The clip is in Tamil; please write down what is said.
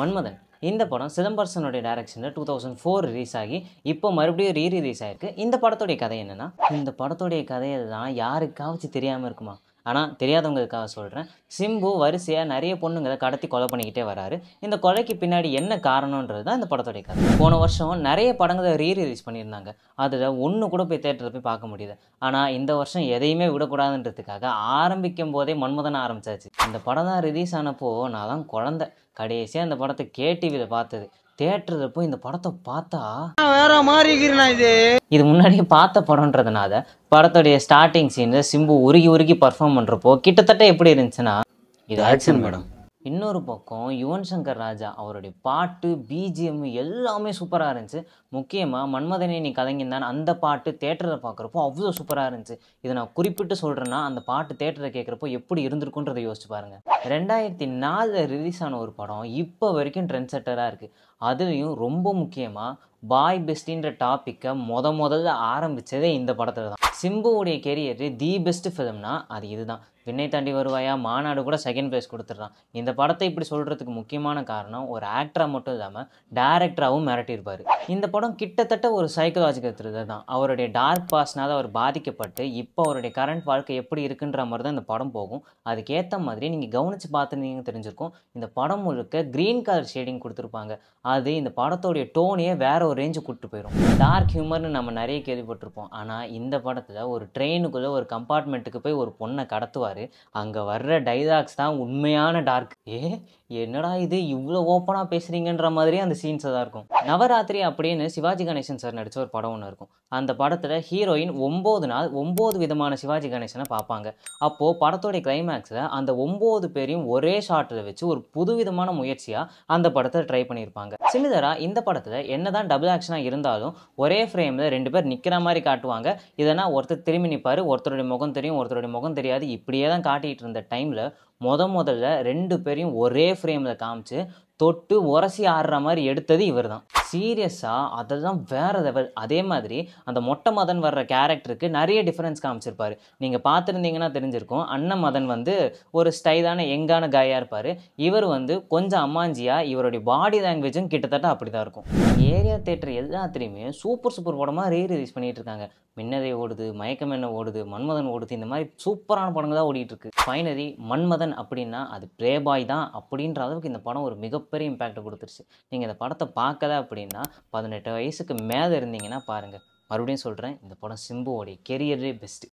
மன்மதன் இந்த படம் சிதம்பரசனுடைய டேரக்ஷனில் டூ தௌசண்ட் ஃபோர் ரிலீஸ் ஆகி இப்போ மறுபடியும் ரீ ரிலீஸ் ஆகிருக்கு இந்த படத்துடைய கதை என்னென்னா இந்த படத்துடைய கதையை தான் யாருக்காவது தெரியாமல் இருக்குமா ஆனால் தெரியாதவங்களுக்காக சொல்கிறேன் சிம்பு வரிசையாக நிறைய பொண்ணுங்களை கடத்தி கொலை பண்ணிக்கிட்டே வராரு இந்த கொலைக்கு பின்னாடி என்ன காரணன்றது தான் இந்த படத்துடைய கதை போன வருஷம் நிறைய படங்களை ரீ ரிலீஸ் பண்ணியிருந்தாங்க அதில் ஒன்று கூட போய் தேட்டரில் போய் பார்க்க முடியுது ஆனால் இந்த வருஷம் எதையுமே விடக்கூடாதுன்றதுக்காக ஆரம்பிக்கும் போதே மன்மதன் ஆரம்பிச்சாச்சு இந்த படம் தான் ரிலீஸ் ஆனப்போ நான் தான் குழந்த கடைசியாக அந்த படத்தை கேடிவியில் பார்த்தது தேட்டரில் போய் இந்த படத்தை பார்த்தா வேற மாறிக்கிறேன் இது இது முன்னாடியே பார்த்த படம்ன்றதுனால படத்துடைய ஸ்டார்டிங் சீனில் சிம்பு உருகி உருகி பர்ஃபார்ம் பண்ணுறப்போ கிட்டத்தட்ட எப்படி இருந்துச்சுன்னா இது ஆக்ஷன் படம் இன்னொரு பக்கம் யுவன் சங்கர் ராஜா அவருடைய பாட்டு பிஜிஎம் எல்லாமே சூப்பராக இருந்துச்சு முக்கியமாக மன்மதனே நீ கதைங்கிருந்தான் அந்த பாட்டு தேட்டரை பார்க்குறப்போ அவ்வளோ சூப்பராக இருந்துச்சு இதை நான் குறிப்பிட்டு சொல்கிறேன்னா அந்த பாட்டு தேட்டரை கேட்குறப்போ எப்படி இருந்திருக்குன்றதை யோசிச்சு பாருங்கள் ரெண்டாயிரத்தி நாலில் ரிலீஸ் ஆன ஒரு படம் இப்போ வரைக்கும் ட்ரெண்ட் செட்டராக இருக்குது அதுலேயும் ரொம்ப முக்கியமாக பாய் பெஸ்டின்ற டாப்பிக்கை முத முதல்ல ஆரம்பித்ததே இந்த படத்தில் தான் சிம்புவுடைய கெரியர் தி பெஸ்ட் ஃபிலிம்னா அது இதுதான் வினை தாண்டி வருவாயா மாநாடு கூட செகண்ட் ப்ரைஸ் கொடுத்துட்றான் இந்த படத்தை இப்படி சொல்கிறதுக்கு முக்கியமான காரணம் ஒரு ஆக்டராக மட்டும் இல்லாமல் டேரக்டராகவும் மிரட்டியிருப்பார் இந்த படம் கிட்டத்தட்ட ஒரு சைக்கலாஜிக்கல் த்ரில்லர் தான் அவருடைய டார்க் பாஸ்னால் அவர் பாதிக்கப்பட்டு இப்போ அவருடைய கரண்ட் வாழ்க்கை எப்படி இருக்குன்ற மாதிரி தான் இந்த படம் போகும் அதுக்கேற்ற மாதிரி நீங்கள் கவனித்து பார்த்துருந்தீங்கன்னு தெரிஞ்சிருக்கும் இந்த படம் முழுக்க க்ரீன் கலர் ஷேடிங் கொடுத்துருப்பாங்க அது இந்த படத்தோடைய டோனையே வேற ஒரு ரேஞ்சு கூப்பிட்டு போயிடும் டார்க் ஹியூமர்னு நம்ம நிறைய கேள்விப்பட்டிருப்போம் ஆனால் இந்த படத்தில் ஒரு ட்ரெயினுக்குள்ளே ஒரு கம்பார்ட்மெண்ட்டுக்கு போய் ஒரு பொண்ணை கடத்துவார் அங்கே வர்ற டைலாக்ஸ் தான் உண்மையான டார்க் ஏ என்னடா இது இவ்வளோ ஓப்பனாக பேசுகிறீங்கன்ற மாதிரி அந்த சீன்ஸ் தான் இருக்கும் நவராத்திரி அப்படின்னு சிவாஜி கணேசன் சார் நடித்த ஒரு படம் ஒன்று இருக்கும் அந்த படத்தில் ஹீரோயின் ஒம்பது நாள் ஒம்பது விதமான சிவாஜி கணேசனை பார்ப்பாங்க அப்போது படத்தோடைய கிளைமேக்ஸில் அந்த ஒம்பது பேரையும் ஒரே ஷாட்டில் வச்சு ஒரு புதுவிதமான முயற்சியாக அந்த படத்தை ட்ரை பண்ணியிருப்பாங்க சிமிலராக இந்த படத்தில் என்ன தான் டபுள் ஆக்ஷனாக இருந்தாலும் ஒரே ஃப்ரேமில் ரெண்டு பேர் நிற்கிற மாதிரி காட்டுவாங்க இதனால் ஒருத்தர் திரும்பி நிற்பார் ஒருத்தருடைய முகம் தெரியும் ஒருத்தருடைய முகம் தெரியாது இப்படியே தான் காட்டிகிட்டு இருந்த டைமில் முத முதல்ல ரெண்டு பேரையும் ஒரே ஃப்ரேமில் காமிச்சு தொட்டு உரசி ஆடுற மாதிரி எடுத்தது இவர் தான் சீரியஸாக அதெல்லாம் வேறு லெவல் அதே மாதிரி அந்த மொட்டை மதன் வர்ற கேரக்டருக்கு நிறைய டிஃப்ரென்ஸ் காமிச்சிருப்பார் நீங்கள் பார்த்துருந்தீங்கன்னா தெரிஞ்சிருக்கும் அண்ணன் மதன் வந்து ஒரு ஸ்டைலான எங்கான காயாக இருப்பார் இவர் வந்து கொஞ்சம் அம்மாஞ்சியாக இவருடைய பாடி லாங்குவேஜும் கிட்டத்தட்ட அப்படி தான் இருக்கும் ஏரியா தேட்டர் எல்லாத்துலேயுமே சூப்பர் சூப்பர் படமாக ரீ ரிலீஸ் பண்ணிகிட்டு இருக்காங்க மின்னதை ஓடுது மயக்கம் என்ன ஓடுது மன்மதன் ஓடுது இந்த மாதிரி சூப்பரான படங்கள் தான் ஓடிட்டு இருக்கு ஃபைனலி மன்மதன் அப்படின்னா அது பிரேபாய் தான் அப்படின்ற அளவுக்கு இந்த படம் ஒரு மிகப்பெரிய இம்பேக்டை கொடுத்துருச்சு நீங்கள் இந்த படத்தை பார்க்கல அப்படி அப்படின்னா பதினெட்டு வயசுக்கு மேலே இருந்தீங்கன்னா பாருங்கள் மறுபடியும் சொல்கிறேன் இந்த படம் சிம்புவோடைய கெரியரே பெஸ்ட்டு